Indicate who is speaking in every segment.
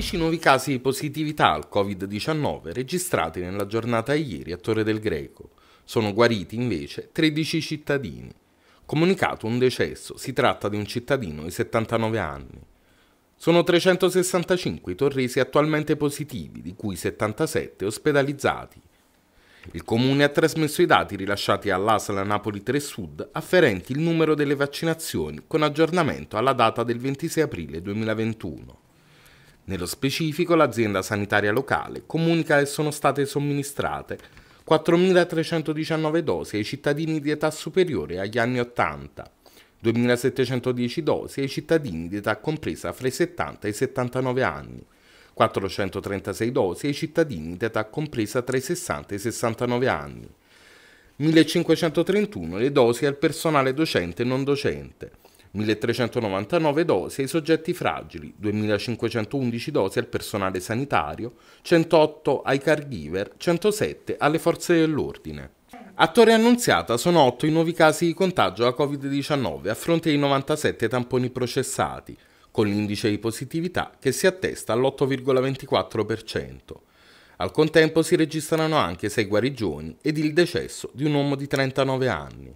Speaker 1: 10 nuovi casi di positività al Covid-19 registrati nella giornata ieri a Torre del Greco. Sono guariti invece 13 cittadini. Comunicato un decesso, si tratta di un cittadino di 79 anni. Sono 365 i torresi attualmente positivi, di cui 77 ospedalizzati. Il comune ha trasmesso i dati rilasciati all'Asla Napoli 3 Sud afferenti il numero delle vaccinazioni con aggiornamento alla data del 26 aprile 2021. Nello specifico l'azienda sanitaria locale comunica che sono state somministrate 4.319 dosi ai cittadini di età superiore agli anni 80, 2.710 dosi ai cittadini di età compresa fra i 70 e i 79 anni, 436 dosi ai cittadini di età compresa tra i 60 e i 69 anni, 1.531 le dosi al personale docente e non docente, 1.399 dosi ai soggetti fragili, 2.511 dosi al personale sanitario, 108 ai caregiver, 107 alle forze dell'ordine. A Torre Annunziata sono 8 i nuovi casi di contagio da Covid-19 a fronte di 97 tamponi processati, con l'indice di positività che si attesta all'8,24%. Al contempo si registrano anche 6 guarigioni ed il decesso di un uomo di 39 anni.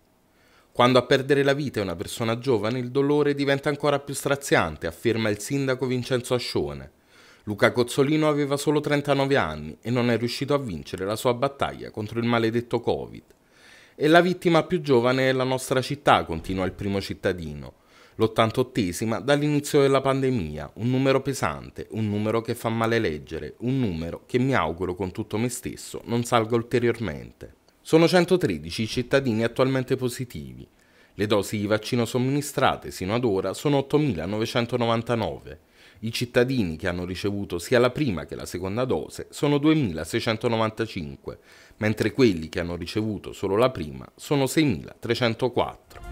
Speaker 1: Quando a perdere la vita è una persona giovane, il dolore diventa ancora più straziante, afferma il sindaco Vincenzo Ascione. Luca Cozzolino aveva solo 39 anni e non è riuscito a vincere la sua battaglia contro il maledetto Covid. E la vittima più giovane è la nostra città, continua il primo cittadino. L'88esima dall'inizio della pandemia, un numero pesante, un numero che fa male leggere, un numero che mi auguro con tutto me stesso non salga ulteriormente. Sono 113 i cittadini attualmente positivi. Le dosi di vaccino somministrate sino ad ora sono 8.999. I cittadini che hanno ricevuto sia la prima che la seconda dose sono 2.695, mentre quelli che hanno ricevuto solo la prima sono 6.304.